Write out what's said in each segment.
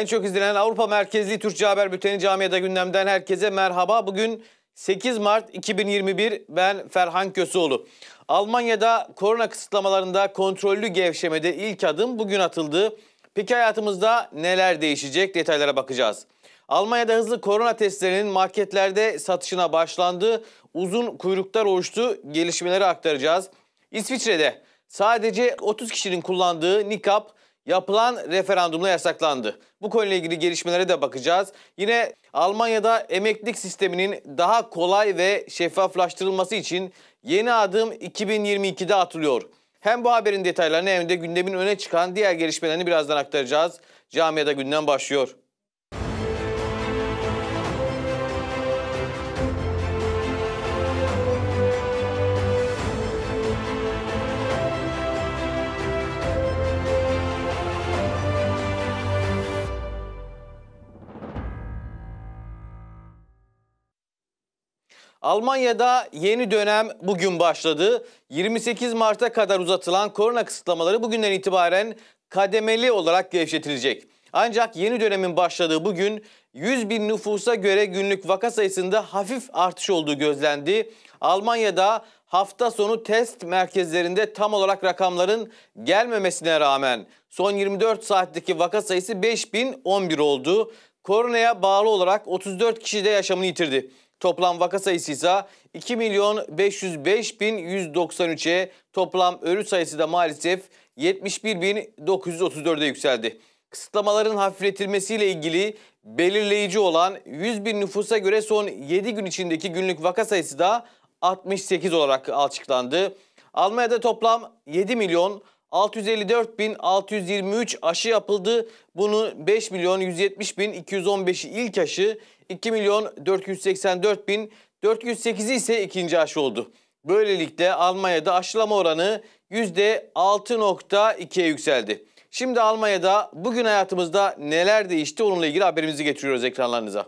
En çok izlenen Avrupa merkezli Türkçe haber bülteni camiada gündemden herkese merhaba. Bugün 8 Mart 2021 ben Ferhan Köseoğlu. Almanya'da korona kısıtlamalarında kontrollü gevşemede ilk adım bugün atıldı. Peki hayatımızda neler değişecek detaylara bakacağız. Almanya'da hızlı korona testlerinin marketlerde satışına başlandı. Uzun kuyruklar oluştu. Gelişmeleri aktaracağız. İsviçre'de sadece 30 kişinin kullandığı nikap yapılan referandumla yasaklandı. Bu konuyla ilgili gelişmelere de bakacağız. Yine Almanya'da emeklilik sisteminin daha kolay ve şeffaflaştırılması için yeni adım 2022'de atılıyor. Hem bu haberin detaylarını hem de gündemin öne çıkan diğer gelişmelerini birazdan aktaracağız. Camiada günden başlıyor. Almanya'da yeni dönem bugün başladı. 28 Mart'a kadar uzatılan korona kısıtlamaları bugünden itibaren kademeli olarak gevşetilecek. Ancak yeni dönemin başladığı bugün 100 bin nüfusa göre günlük vaka sayısında hafif artış olduğu gözlendi. Almanya'da hafta sonu test merkezlerinde tam olarak rakamların gelmemesine rağmen son 24 saatteki vaka sayısı 5011 oldu. Koronaya bağlı olarak 34 kişi de yaşamını yitirdi. Toplam vaka sayısı ise 2 milyon 505 bin 193'e toplam ölü sayısı da maalesef 71 bin 934'e yükseldi. Kısıtlamaların hafifletilmesiyle ilgili belirleyici olan 100 bin nüfusa göre son 7 gün içindeki günlük vaka sayısı da 68 olarak açıklandı. Almanya'da toplam 7 milyon bin 654.623 aşı yapıldı. Bunu 5 milyon bin 170.215'i ilk aşı, 2 milyon 484 bin 408'i ise ikinci aşı oldu. Böylelikle Almanya'da aşılama oranı %6.2'ye yükseldi. Şimdi Almanya'da bugün hayatımızda neler değişti onunla ilgili haberimizi getiriyoruz ekranlarınıza.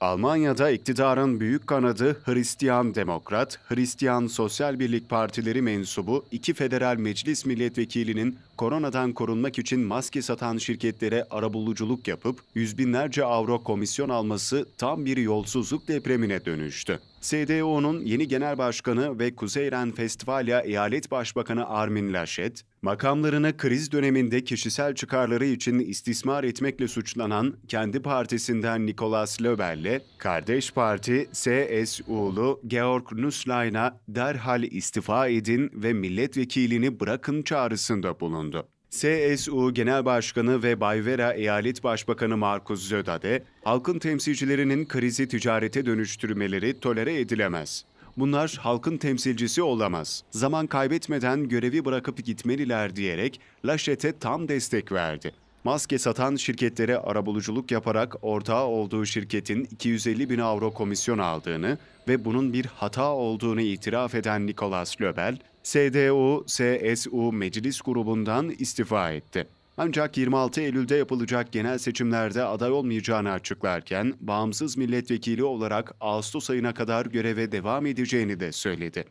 Almanya'da iktidarın büyük kanadı Hristiyan Demokrat, Hristiyan Sosyal Birlik Partileri mensubu iki federal meclis milletvekilinin koronadan korunmak için maske satan şirketlere arabuluculuk yapıp yüz binlerce avro komisyon alması tam bir yolsuzluk depremine dönüştü. SDO'nun yeni genel başkanı ve Kuzeyren Festivalya Eyalet Başbakanı Armin Laschet, makamlarını kriz döneminde kişisel çıkarları için istismar etmekle suçlanan kendi partisinden Nicolas Löber'le kardeş parti CSU'lu Georg Nusslein'a derhal istifa edin ve milletvekilini bırakın çağrısında bulundu. CSU Genel Başkanı ve Bayvera Eyalet Başbakanı Markus Zödade, halkın temsilcilerinin krizi ticarete dönüştürmeleri tolere edilemez bunlar halkın temsilcisi olamaz. Zaman kaybetmeden görevi bırakıp gitmeliler diyerek Laşet'e tam destek verdi. Maske satan şirketlere arabuluculuk yaparak ortağı olduğu şirketin 250 bin avro komisyon aldığını ve bunun bir hata olduğunu itiraf eden Nicolas Löbel, SDU-CSU meclis grubundan istifa etti. Ancak 26 Eylül'de yapılacak genel seçimlerde aday olmayacağını açıklarken bağımsız milletvekili olarak Ağustos ayına kadar göreve devam edeceğini de söyledi.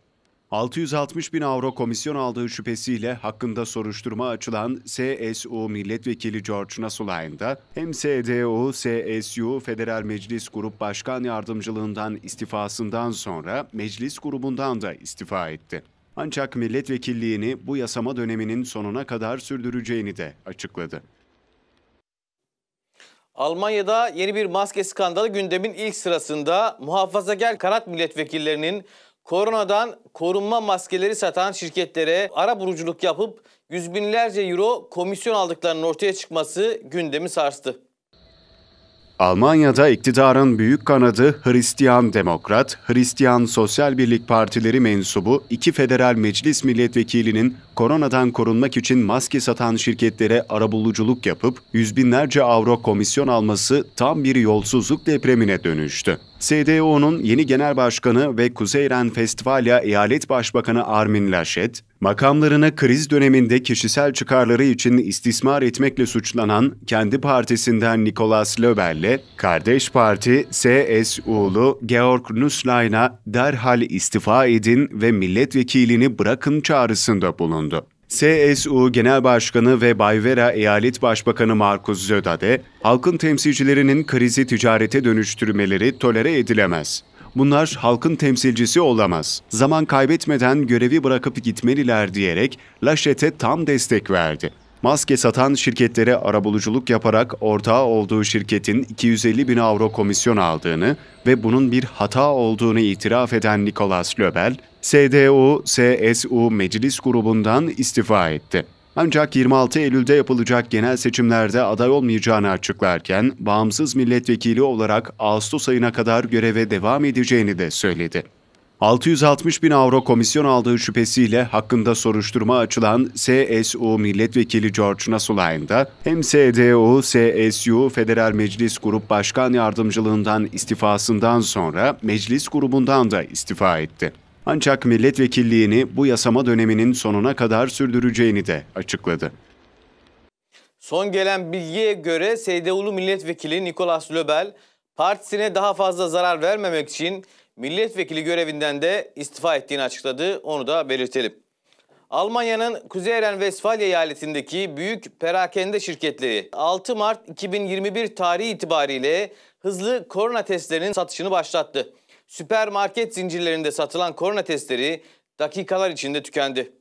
660 bin avro komisyon aldığı şüphesiyle hakkında soruşturma açılan CSU Milletvekili George Nasulayn da hem CDU, CSU Federal Meclis Grup Başkan Yardımcılığından istifasından sonra meclis grubundan da istifa etti. Ancak milletvekilliğini bu yasama döneminin sonuna kadar sürdüreceğini de açıkladı. Almanya'da yeni bir maske skandalı gündemin ilk sırasında muhafazakar kanat milletvekillerinin koronadan korunma maskeleri satan şirketlere ara buruculuk yapıp yüz binlerce euro komisyon aldıklarının ortaya çıkması gündemi sarstı. Almanya'da iktidarın büyük kanadı Hristiyan Demokrat, Hristiyan Sosyal Birlik Partileri mensubu iki federal meclis milletvekilinin koronadan korunmak için maske satan şirketlere arabuluculuk yapıp yüz binlerce avro komisyon alması tam bir yolsuzluk depremine dönüştü. SDO'nun yeni genel başkanı ve Kuzeyren Festivalya Eyalet Başbakanı Armin Laschet, makamlarını kriz döneminde kişisel çıkarları için istismar etmekle suçlanan kendi partisinden Nicolas Löber'le kardeş parti CSU'lu Georg Nusslein'a derhal istifa edin ve milletvekilini bırakın çağrısında bulundu. CSU Genel Başkanı ve Bayvera Eyalet Başbakanı Markus Zödade, halkın temsilcilerinin krizi ticarete dönüştürmeleri tolere edilemez bunlar halkın temsilcisi olamaz. Zaman kaybetmeden görevi bırakıp gitmeliler diyerek Laşet'e tam destek verdi. Maske satan şirketlere arabuluculuk yaparak ortağı olduğu şirketin 250 bin avro komisyon aldığını ve bunun bir hata olduğunu itiraf eden Nicolas Löbel, SDU-CSU meclis grubundan istifa etti. Ancak 26 Eylül'de yapılacak genel seçimlerde aday olmayacağını açıklarken bağımsız milletvekili olarak Ağustos ayına kadar göreve devam edeceğini de söyledi. 660 bin avro komisyon aldığı şüphesiyle hakkında soruşturma açılan CSU Milletvekili George Nasulayn da hem CDU, CSU Federal Meclis Grup Başkan Yardımcılığından istifasından sonra meclis grubundan da istifa etti. Ancak milletvekilliğini bu yasama döneminin sonuna kadar sürdüreceğini de açıkladı. Son gelen bilgiye göre Seydeoğlu milletvekili Nikolas Löbel, partisine daha fazla zarar vermemek için milletvekili görevinden de istifa ettiğini açıkladı. Onu da belirtelim. Almanya'nın Kuzey Eren Vesfalya eyaletindeki büyük perakende şirketleri 6 Mart 2021 tarihi itibariyle hızlı korona testlerinin satışını başlattı süpermarket zincirlerinde satılan korona testleri dakikalar içinde tükendi.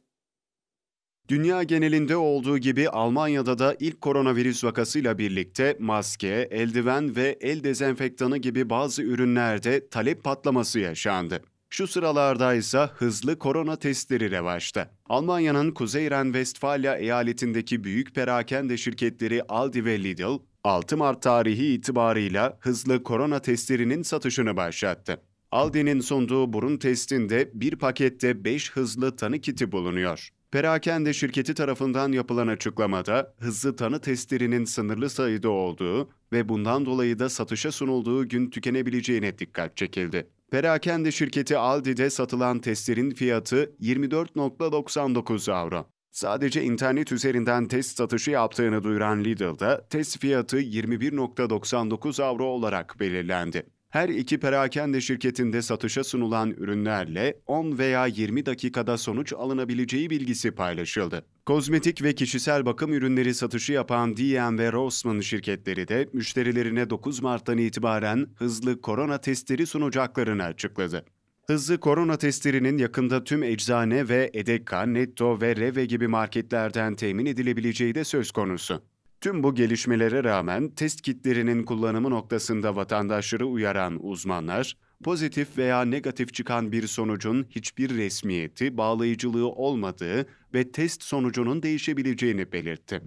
Dünya genelinde olduğu gibi Almanya'da da ilk koronavirüs vakasıyla birlikte maske, eldiven ve el dezenfektanı gibi bazı ürünlerde talep patlaması yaşandı. Şu sıralarda ise hızlı korona testleri revaçta. Almanya'nın Kuzey Westfalia eyaletindeki büyük perakende şirketleri Aldi ve Lidl, 6 Mart tarihi itibarıyla hızlı korona testlerinin satışını başlattı. Aldi'nin sunduğu burun testinde bir pakette 5 hızlı tanı kiti bulunuyor. Perakende şirketi tarafından yapılan açıklamada hızlı tanı testlerinin sınırlı sayıda olduğu ve bundan dolayı da satışa sunulduğu gün tükenebileceğine dikkat çekildi. Perakende şirketi Aldi'de satılan testlerin fiyatı 24.99 avro. Sadece internet üzerinden test satışı yaptığını duyuran Lidl'da test fiyatı 21.99 avro olarak belirlendi. Her iki perakende şirketinde satışa sunulan ürünlerle 10 veya 20 dakikada sonuç alınabileceği bilgisi paylaşıldı. Kozmetik ve kişisel bakım ürünleri satışı yapan DM ve Rossmann şirketleri de müşterilerine 9 Mart'tan itibaren hızlı korona testleri sunacaklarını açıkladı. Hızlı korona testlerinin yakında tüm eczane ve Edeka, Netto ve Reve gibi marketlerden temin edilebileceği de söz konusu. Tüm bu gelişmelere rağmen test kitlerinin kullanımı noktasında vatandaşları uyaran uzmanlar, pozitif veya negatif çıkan bir sonucun hiçbir resmiyeti, bağlayıcılığı olmadığı ve test sonucunun değişebileceğini belirtti.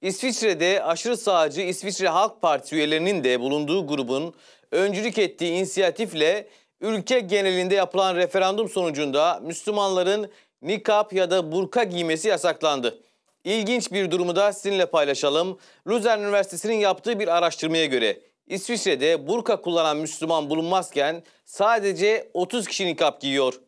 İsviçre'de aşırı sağcı İsviçre Halk Partisi üyelerinin de bulunduğu grubun öncülük ettiği inisiyatifle ülke genelinde yapılan referandum sonucunda Müslümanların nikap ya da burka giymesi yasaklandı. İlginç bir durumu da sizinle paylaşalım. Luzern Üniversitesi'nin yaptığı bir araştırmaya göre İsviçre'de burka kullanan Müslüman bulunmazken sadece 30 kişi nikap giyiyor.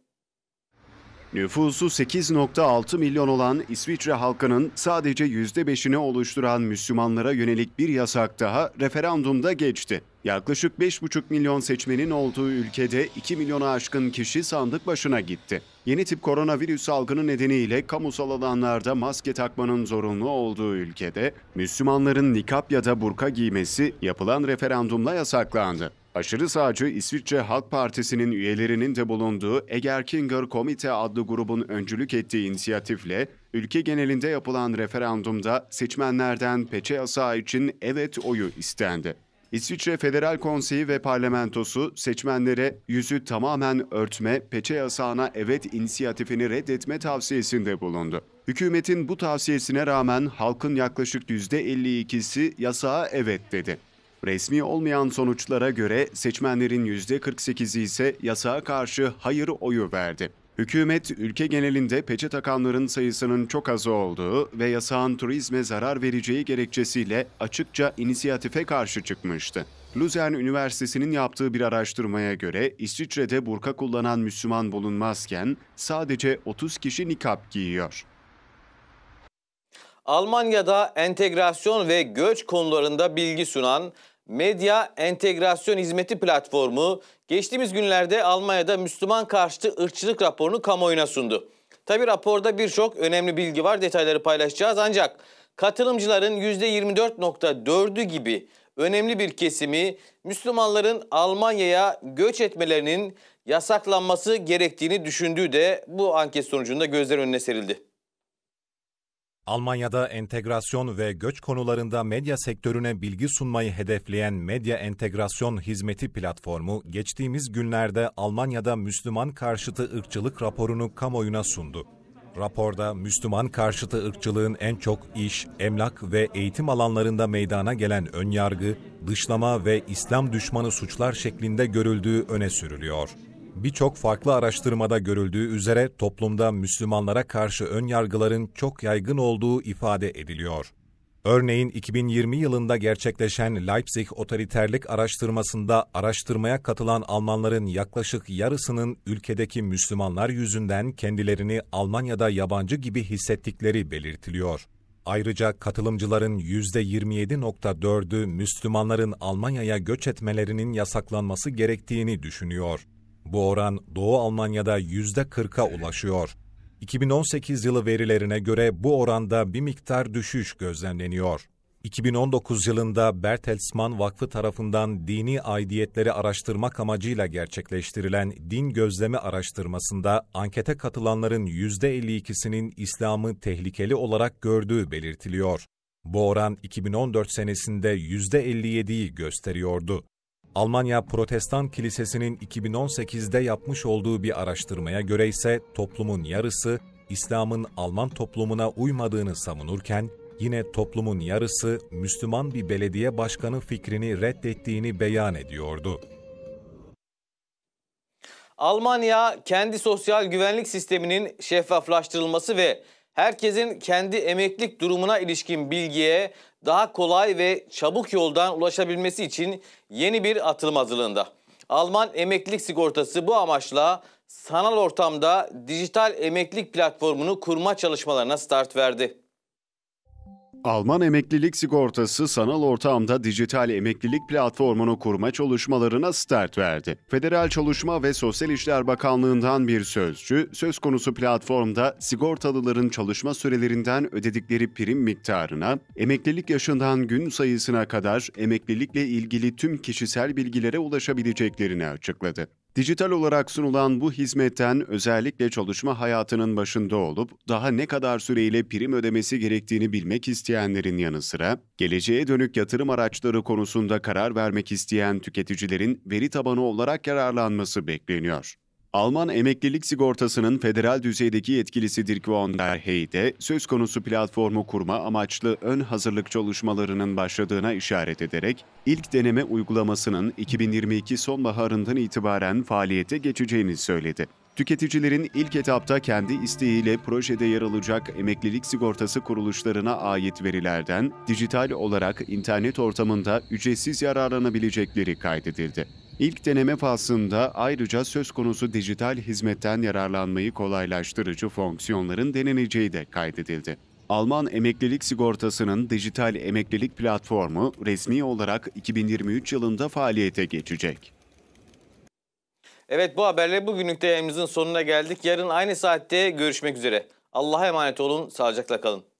Nüfusu 8.6 milyon olan İsviçre halkının sadece %5'ini oluşturan Müslümanlara yönelik bir yasak daha referandumda geçti. Yaklaşık 5,5 milyon seçmenin olduğu ülkede 2 milyona aşkın kişi sandık başına gitti. Yeni tip koronavirüs salgını nedeniyle kamusal alanlarda maske takmanın zorunlu olduğu ülkede Müslümanların nikap ya da burka giymesi yapılan referandumla yasaklandı. Aşırı sağcı İsviçre Halk Partisi'nin üyelerinin de bulunduğu Egerkinger Komite adlı grubun öncülük ettiği inisiyatifle ülke genelinde yapılan referandumda seçmenlerden peçe yasağı için evet oyu istendi. İsviçre Federal Konseyi ve Parlamentosu seçmenlere yüzü tamamen örtme, peçe yasağına evet inisiyatifini reddetme tavsiyesinde bulundu. Hükümetin bu tavsiyesine rağmen halkın yaklaşık %52'si yasağa evet dedi. Resmi olmayan sonuçlara göre seçmenlerin %48'i ise yasağa karşı hayır oyu verdi. Hükümet ülke genelinde peçe takanların sayısının çok az olduğu ve yasağın turizme zarar vereceği gerekçesiyle açıkça inisiyatife karşı çıkmıştı. Luzern Üniversitesi'nin yaptığı bir araştırmaya göre İsviçre'de burka kullanan Müslüman bulunmazken sadece 30 kişi nikap giyiyor. Almanya'da entegrasyon ve göç konularında bilgi sunan Medya Entegrasyon Hizmeti Platformu geçtiğimiz günlerde Almanya'da Müslüman karşıtı ırkçılık raporunu kamuoyuna sundu. Tabi raporda birçok önemli bilgi var detayları paylaşacağız ancak katılımcıların %24.4'ü gibi önemli bir kesimi Müslümanların Almanya'ya göç etmelerinin yasaklanması gerektiğini düşündüğü de bu anket sonucunda gözler önüne serildi. Almanya'da entegrasyon ve göç konularında medya sektörüne bilgi sunmayı hedefleyen Medya Entegrasyon Hizmeti platformu geçtiğimiz günlerde Almanya'da Müslüman karşıtı ırkçılık raporunu kamuoyuna sundu. Raporda Müslüman karşıtı ırkçılığın en çok iş, emlak ve eğitim alanlarında meydana gelen önyargı, dışlama ve İslam düşmanı suçlar şeklinde görüldüğü öne sürülüyor birçok farklı araştırmada görüldüğü üzere toplumda Müslümanlara karşı ön yargıların çok yaygın olduğu ifade ediliyor. Örneğin 2020 yılında gerçekleşen Leipzig otoriterlik araştırmasında araştırmaya katılan Almanların yaklaşık yarısının ülkedeki Müslümanlar yüzünden kendilerini Almanya'da yabancı gibi hissettikleri belirtiliyor. Ayrıca katılımcıların %27.4'ü Müslümanların Almanya'ya göç etmelerinin yasaklanması gerektiğini düşünüyor. Bu oran Doğu Almanya'da %40'a ulaşıyor. 2018 yılı verilerine göre bu oranda bir miktar düşüş gözlemleniyor. 2019 yılında Bertelsmann Vakfı tarafından dini aidiyetleri araştırmak amacıyla gerçekleştirilen din gözlemi araştırmasında ankete katılanların %52'sinin İslam'ı tehlikeli olarak gördüğü belirtiliyor. Bu oran 2014 senesinde %57'yi gösteriyordu. Almanya Protestan Kilisesi'nin 2018'de yapmış olduğu bir araştırmaya göre ise toplumun yarısı İslam'ın Alman toplumuna uymadığını savunurken yine toplumun yarısı Müslüman bir belediye başkanı fikrini reddettiğini beyan ediyordu. Almanya kendi sosyal güvenlik sisteminin şeffaflaştırılması ve herkesin kendi emeklilik durumuna ilişkin bilgiye daha kolay ve çabuk yoldan ulaşabilmesi için yeni bir atılım hazırlığında. Alman emeklilik sigortası bu amaçla sanal ortamda dijital emeklilik platformunu kurma çalışmalarına start verdi. Alman emeklilik sigortası sanal ortamda dijital emeklilik platformunu kurma çalışmalarına start verdi. Federal Çalışma ve Sosyal İşler Bakanlığı'ndan bir sözcü, söz konusu platformda sigortalıların çalışma sürelerinden ödedikleri prim miktarına, emeklilik yaşından gün sayısına kadar emeklilikle ilgili tüm kişisel bilgilere ulaşabileceklerini açıkladı. Dijital olarak sunulan bu hizmetten özellikle çalışma hayatının başında olup daha ne kadar süreyle prim ödemesi gerektiğini bilmek isteyenlerin yanı sıra geleceğe dönük yatırım araçları konusunda karar vermek isteyen tüketicilerin veri tabanı olarak yararlanması bekleniyor. Alman emeklilik sigortasının federal düzeydeki yetkilisi Dirk von der Hey de söz konusu platformu kurma amaçlı ön hazırlık çalışmalarının başladığına işaret ederek ilk deneme uygulamasının 2022 sonbaharından itibaren faaliyete geçeceğini söyledi. Tüketicilerin ilk etapta kendi isteğiyle projede yer alacak emeklilik sigortası kuruluşlarına ait verilerden dijital olarak internet ortamında ücretsiz yararlanabilecekleri kaydedildi. İlk deneme faslında ayrıca söz konusu dijital hizmetten yararlanmayı kolaylaştırıcı fonksiyonların deneneceği de kaydedildi. Alman emeklilik sigortasının dijital emeklilik platformu resmi olarak 2023 yılında faaliyete geçecek. Evet bu haberle bugünlük de yayınımızın sonuna geldik. Yarın aynı saatte görüşmek üzere. Allah'a emanet olun, sağlıcakla kalın.